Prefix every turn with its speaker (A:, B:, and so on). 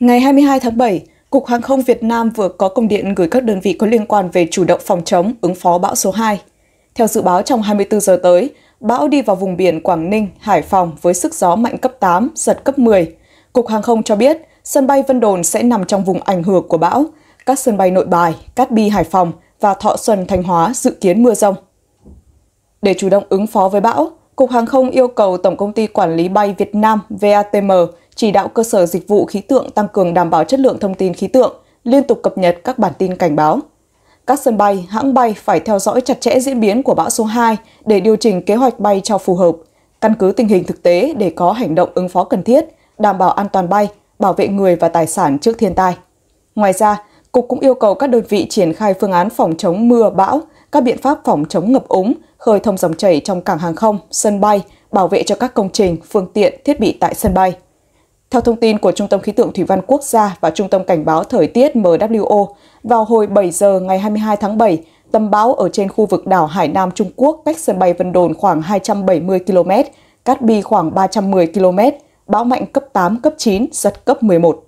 A: Ngày 22 tháng 7, Cục Hàng không Việt Nam vừa có công điện gửi các đơn vị có liên quan về chủ động phòng chống ứng phó bão số 2. Theo dự báo trong 24 giờ tới, bão đi vào vùng biển Quảng Ninh, Hải Phòng với sức gió mạnh cấp 8, giật cấp 10. Cục Hàng không cho biết, sân bay Vân Đồn sẽ nằm trong vùng ảnh hưởng của bão. Các sân bay Nội Bài, Cát Bi, Hải Phòng và Thọ Xuân, Thanh Hóa dự kiến mưa rông. Để chủ động ứng phó với bão, Cục Hàng không yêu cầu Tổng Công ty Quản lý Bay Việt Nam VATM chỉ đạo cơ sở dịch vụ khí tượng tăng cường đảm bảo chất lượng thông tin khí tượng, liên tục cập nhật các bản tin cảnh báo. Các sân bay, hãng bay phải theo dõi chặt chẽ diễn biến của bão số 2 để điều chỉnh kế hoạch bay cho phù hợp, căn cứ tình hình thực tế để có hành động ứng phó cần thiết, đảm bảo an toàn bay, bảo vệ người và tài sản trước thiên tai. Ngoài ra, Cục cũng yêu cầu các đơn vị triển khai phương án phòng chống mưa, bão, các biện pháp phòng chống ngập úng, khơi thông dòng chảy trong cảng hàng không, sân bay, bảo vệ cho các công trình, phương tiện, thiết bị tại sân bay. Theo thông tin của Trung tâm Khí tượng Thủy văn Quốc gia và Trung tâm Cảnh báo Thời tiết MWO, vào hồi 7 giờ ngày 22 tháng 7, tâm bão ở trên khu vực đảo Hải Nam Trung Quốc cách sân bay Vân Đồn khoảng 270 km, Cát Bi khoảng 310 km, bão mạnh cấp 8, cấp 9, giật cấp 11.